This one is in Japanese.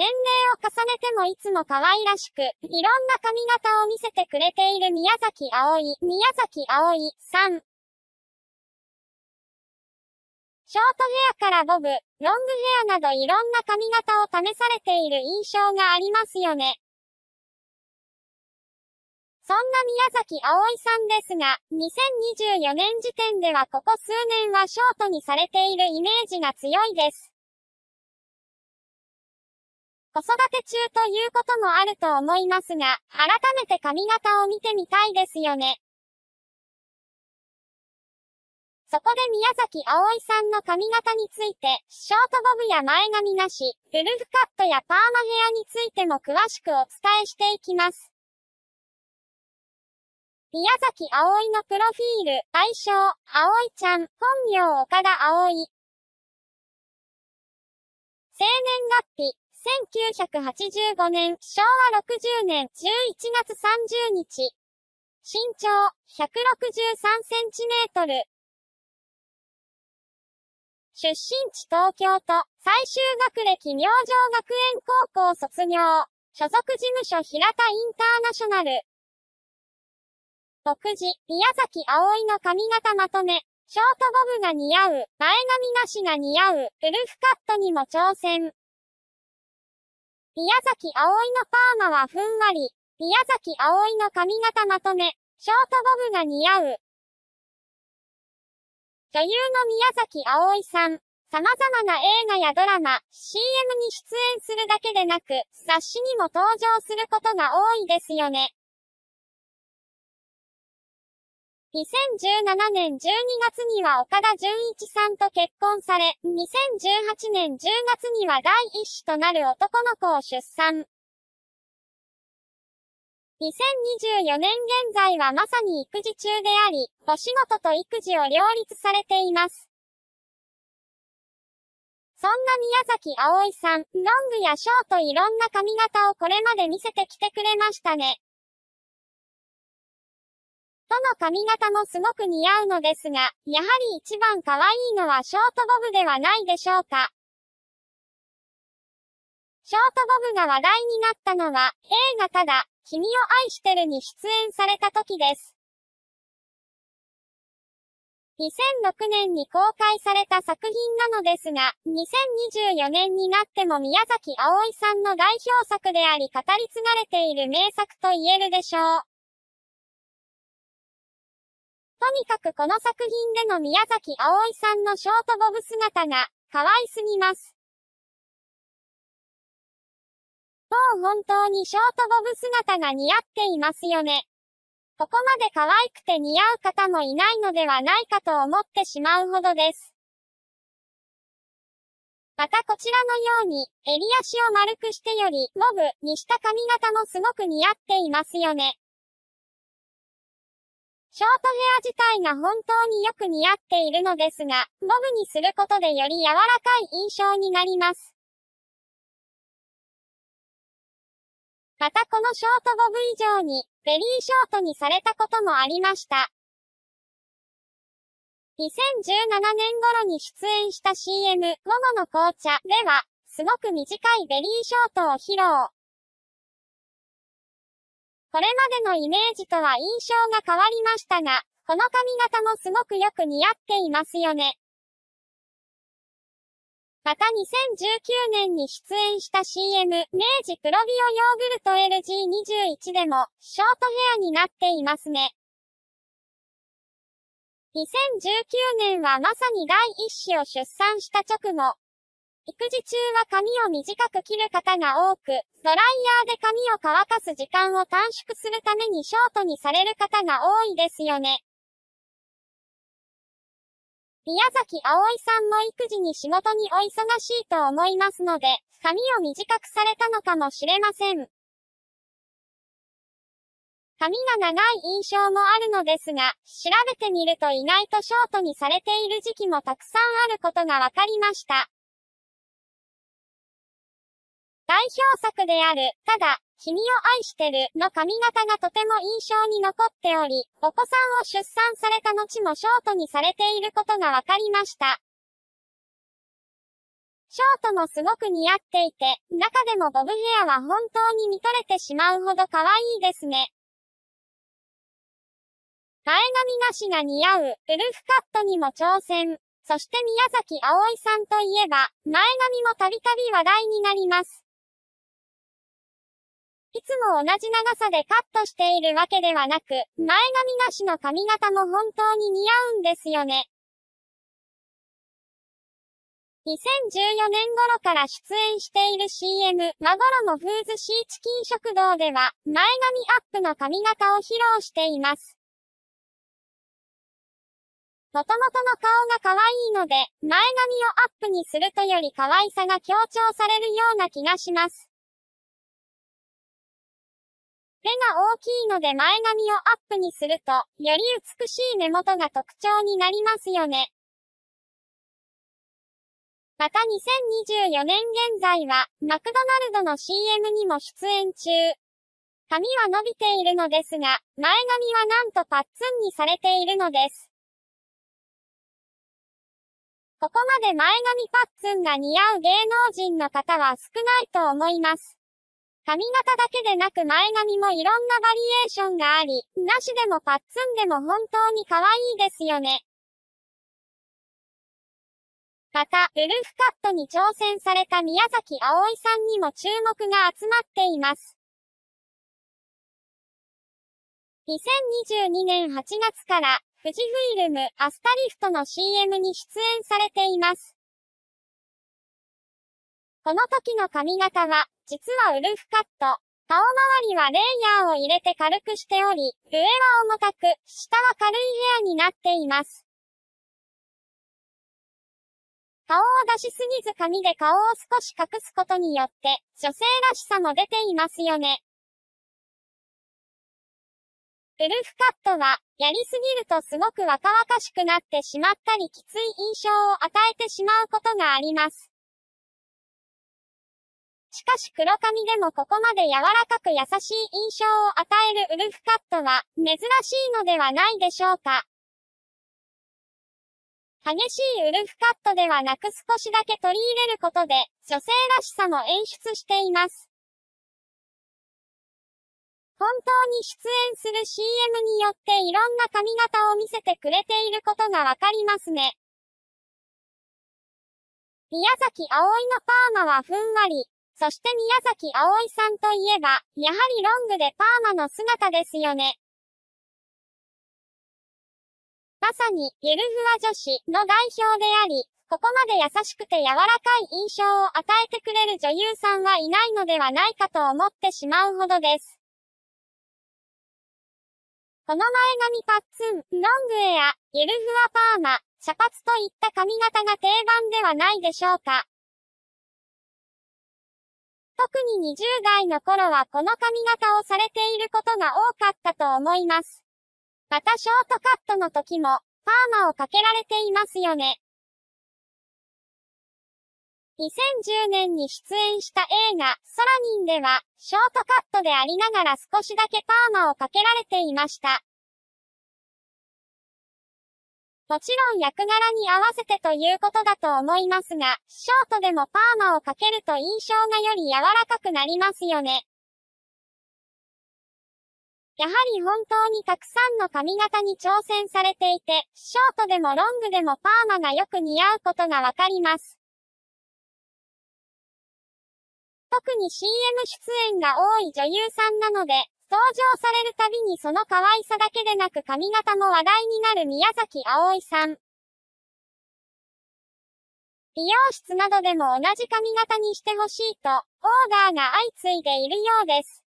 年齢を重ねてもいつも可愛らしく、いろんな髪型を見せてくれている宮崎葵、宮崎葵さん。ショートヘアからボブ、ロングヘアなどいろんな髪型を試されている印象がありますよね。そんな宮崎葵さんですが、2024年時点ではここ数年はショートにされているイメージが強いです。子育て中ということもあると思いますが、改めて髪型を見てみたいですよね。そこで宮崎葵さんの髪型について、ショートボブや前髪なし、ウルフカットやパーマヘアについても詳しくお伝えしていきます。宮崎葵のプロフィール、愛称、葵ちゃん、本名岡田葵。生年月日、1985年、昭和60年11月30日。身長163センチメートル。出身地東京都、最終学歴明星学園高校卒業。所属事務所平田インターナショナル。独自、宮崎葵の髪型まとめ。ショートボブが似合う、前髪なしが似合う、ウルフカットにも挑戦。宮崎葵のパーマはふんわり。宮崎葵の髪型まとめ、ショートボブが似合う。女優の宮崎葵さん、様々な映画やドラマ、CM に出演するだけでなく、雑誌にも登場することが多いですよね。2017年12月には岡田純一さんと結婚され、2018年10月には第一子となる男の子を出産。2024年現在はまさに育児中であり、お仕事と育児を両立されています。そんな宮崎葵さん、ロングやショートいろんな髪型をこれまで見せてきてくれましたね。の髪型もすごく似合うのですが、やはり一番可愛いのはショートボブではないでしょうか。ショートボブが話題になったのは、映画ただ、君を愛してるに出演された時です。2006年に公開された作品なのですが、2024年になっても宮崎葵さんの代表作であり語り継がれている名作と言えるでしょう。とにかくこの作品での宮崎葵さんのショートボブ姿が、可愛すぎます。もう本当にショートボブ姿が似合っていますよね。ここまで可愛くて似合う方もいないのではないかと思ってしまうほどです。またこちらのように、襟足を丸くしてより、ボブにした髪型もすごく似合っていますよね。ショートヘア自体が本当によく似合っているのですが、ボブにすることでより柔らかい印象になります。またこのショートボブ以上に、ベリーショートにされたこともありました。2017年頃に出演した CM、午後の紅茶では、すごく短いベリーショートを披露。これまでのイメージとは印象が変わりましたが、この髪型もすごくよく似合っていますよね。また2019年に出演した CM、明治プロビオヨーグルト LG21 でも、ショートヘアになっていますね。2019年はまさに第一子を出産した直後、育児中は髪を短く切る方が多く、ドライヤーで髪を乾かす時間を短縮するためにショートにされる方が多いですよね。宮崎葵さんも育児に仕事にお忙しいと思いますので、髪を短くされたのかもしれません。髪が長い印象もあるのですが、調べてみると意外とショートにされている時期もたくさんあることがわかりました。代表作である、ただ、君を愛してるの髪型がとても印象に残っており、お子さんを出産された後もショートにされていることがわかりました。ショートもすごく似合っていて、中でもボブヘアは本当に見とれてしまうほど可愛いですね。前髪なしが似合う、ウルフカットにも挑戦。そして宮崎葵さんといえば、前髪もたびたび話題になります。いつも同じ長さでカットしているわけではなく、前髪なしの髪型も本当に似合うんですよね。2014年頃から出演している CM、まごろのフーズシーチキン食堂では、前髪アップの髪型を披露しています。もともとの顔が可愛いので、前髪をアップにするとより可愛さが強調されるような気がします。手が大きいので前髪をアップにすると、より美しい目元が特徴になりますよね。また2024年現在は、マクドナルドの CM にも出演中。髪は伸びているのですが、前髪はなんとパッツンにされているのです。ここまで前髪パッツンが似合う芸能人の方は少ないと思います。髪型だけでなく前髪もいろんなバリエーションがあり、なしでもパッツンでも本当に可愛いですよね。また、ウルフカットに挑戦された宮崎葵さんにも注目が集まっています。2022年8月から、富士フイルム、アスタリフトの CM に出演されています。この時の髪型は、実はウルフカット。顔周りはレイヤーを入れて軽くしており、上は重たく、下は軽いヘアになっています。顔を出しすぎず髪で顔を少し隠すことによって、女性らしさも出ていますよね。ウルフカットは、やりすぎるとすごく若々しくなってしまったりきつい印象を与えてしまうことがあります。しかし黒髪でもここまで柔らかく優しい印象を与えるウルフカットは珍しいのではないでしょうか。激しいウルフカットではなく少しだけ取り入れることで女性らしさも演出しています。本当に出演する CM によっていろんな髪型を見せてくれていることがわかりますね。宮崎葵のパーマはふんわり、そして宮崎葵さんといえば、やはりロングでパーマの姿ですよね。まさに、ゆるふわ女子の代表であり、ここまで優しくて柔らかい印象を与えてくれる女優さんはいないのではないかと思ってしまうほどです。この前髪パッツン、ロングエア、ゆるふわパーマ、茶髪といった髪型が定番ではないでしょうか。特に20代の頃はこの髪型をされていることが多かったと思います。またショートカットの時も、パーマをかけられていますよね。2010年に出演した映画、ソラニンでは、ショートカットでありながら少しだけパーマをかけられていました。もちろん役柄に合わせてということだと思いますが、ショートでもパーマをかけると印象がより柔らかくなりますよね。やはり本当にたくさんの髪型に挑戦されていて、ショートでもロングでもパーマがよく似合うことがわかります。特に CM 出演が多い女優さんなので、登場されるたびにその可愛さだけでなく髪型も話題になる宮崎葵さん。美容室などでも同じ髪型にしてほしいと、オーダーが相次いでいるようです。